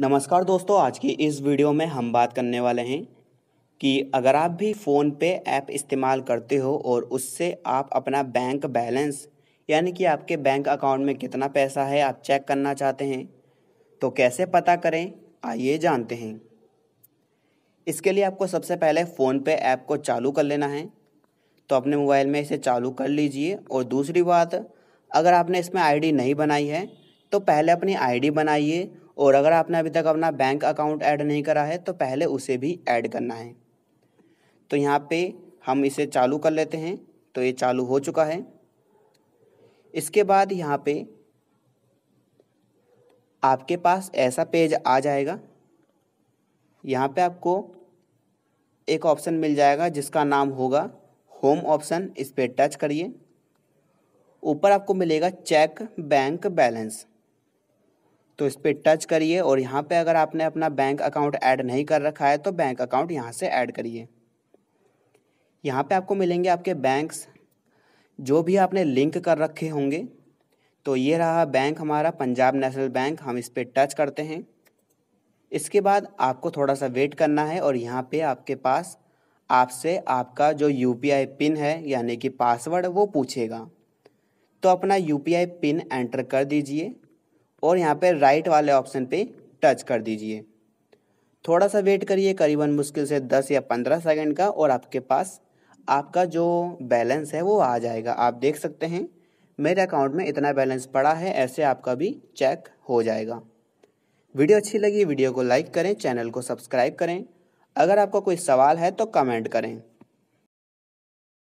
नमस्कार दोस्तों आज की इस वीडियो में हम बात करने वाले हैं कि अगर आप भी फ़ोन पे ऐप इस्तेमाल करते हो और उससे आप अपना बैंक बैलेंस यानी कि आपके बैंक अकाउंट में कितना पैसा है आप चेक करना चाहते हैं तो कैसे पता करें आइए जानते हैं इसके लिए आपको सबसे पहले फ़ोन पे ऐप को चालू कर लेना है तो अपने मोबाइल में इसे चालू कर लीजिए और दूसरी बात अगर आपने इसमें आईडी नहीं बनाई है तो पहले अपनी आईडी बनाइए और अगर आपने अभी तक अपना बैंक अकाउंट ऐड नहीं करा है तो पहले उसे भी ऐड करना है तो यहाँ पे हम इसे चालू कर लेते हैं तो ये चालू हो चुका है इसके बाद यहाँ पे आपके पास ऐसा पेज आ जाएगा यहाँ पे आपको एक ऑप्शन मिल जाएगा जिसका नाम होगा होम ऑप्शन इस पर टच करिए ऊपर आपको मिलेगा चेक बैंक बैलेंस तो इस पर टच करिए और यहाँ पे अगर आपने अपना बैंक अकाउंट ऐड नहीं कर रखा है तो बैंक अकाउंट यहाँ से ऐड करिए यहाँ पे आपको मिलेंगे आपके बैंक्स जो भी आपने लिंक कर रखे होंगे तो ये रहा बैंक हमारा पंजाब नेशनल बैंक हम इस पर टच करते हैं इसके बाद आपको थोड़ा सा वेट करना है और यहाँ पे आपके पास आपसे आपका जो यू पिन है यानी कि पासवर्ड वो पूछेगा तो अपना यू पिन एंटर कर दीजिए और यहाँ पर राइट वाले ऑप्शन पे टच कर दीजिए थोड़ा सा वेट करिए करीबन मुश्किल से दस या पंद्रह सेकंड का और आपके पास आपका जो बैलेंस है वो आ जाएगा आप देख सकते हैं मेरे अकाउंट में इतना बैलेंस पड़ा है ऐसे आपका भी चेक हो जाएगा वीडियो अच्छी लगी वीडियो को लाइक करें चैनल को सब्सक्राइब करें अगर आपका कोई सवाल है तो कमेंट करें